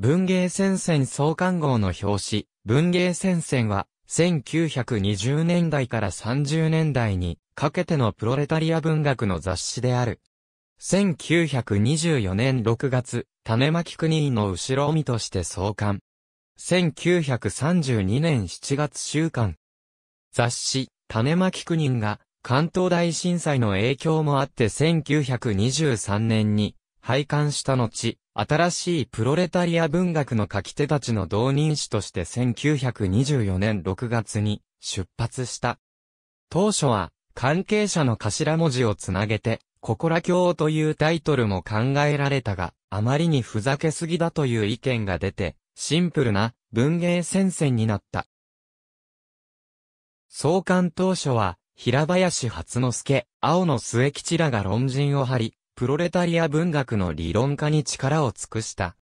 文芸戦線創刊号の表紙、文芸戦線は、1920年代から30年代にかけてのプロレタリア文学の雑誌である。1924年6月、種巻国人の後ろ見として創刊。1932年7月週刊。雑誌、種巻国が関東大震災の影響もあって1923年に廃刊した後、新しいプロレタリア文学の書き手たちの同人誌として1924年6月に出発した。当初は関係者の頭文字をつなげて、ココラ教というタイトルも考えられたが、あまりにふざけすぎだという意見が出て、シンプルな文芸戦線になった。創刊当初は、平林初之助、青野末吉らが論陣を張り、プロレタリア文学の理論家に力を尽くした。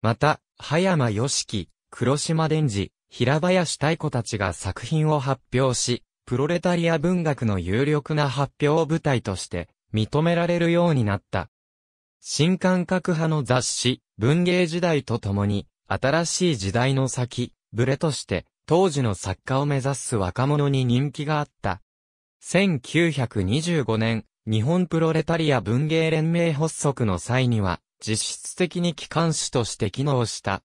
また、葉山義樹、黒島伝次、平林太子たちが作品を発表し、プロレタリア文学の有力な発表を舞台として認められるようになった。新感覚派の雑誌、文芸時代とともに、新しい時代の先、ブレとして、当時の作家を目指す若者に人気があった。1925年、日本プロレタリア文芸連盟発足の際には、実質的に機関紙として機能した。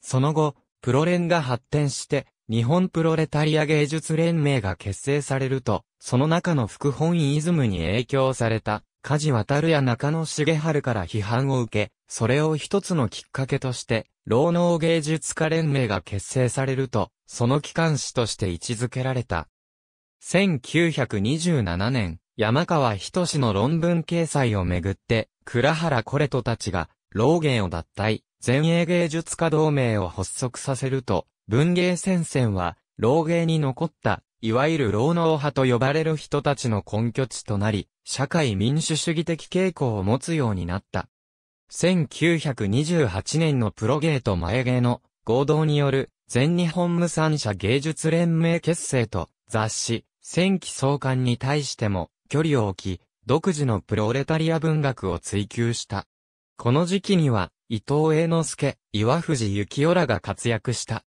その後、プロ連が発展して、日本プロレタリア芸術連盟が結成されると、その中の副本イズムに影響された、梶渡や中野茂春から批判を受け、それを一つのきっかけとして、労能芸術家連盟が結成されると、その機関紙として位置づけられた。1927年、山川仁の論文掲載をめぐって、倉原コレトたちが、老芸を脱退、前衛芸術家同盟を発足させると、文芸戦線は、老芸に残った、いわゆる老能派と呼ばれる人たちの根拠地となり、社会民主主義的傾向を持つようになった。1928年のプロ芸と前芸の合同による全日本無産者芸術連盟結成と雑誌、戦記創刊に対しても距離を置き、独自のプロレタリア文学を追求した。この時期には、伊藤栄之助、岩藤幸雄らが活躍した。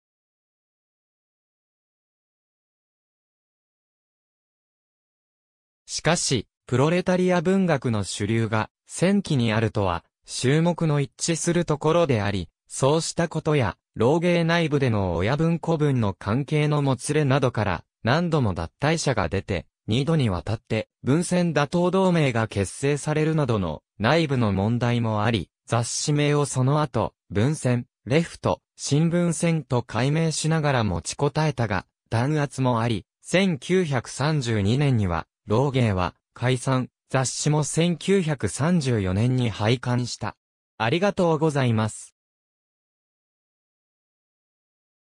しかし、プロレタリア文学の主流が、戦期にあるとは、注目の一致するところであり、そうしたことや、老芸内部での親分子分の関係のもつれなどから、何度も脱退者が出て、2度にわたって文鮮打倒同盟が結成されるなどの内部の問題もあり、雑誌名をその後、文鮮、レフト、新聞戦と改名しながら持ちこたえたが、弾圧もあり、1932年には、老芸は解散、雑誌も1934年に廃刊した。ありがとうございます。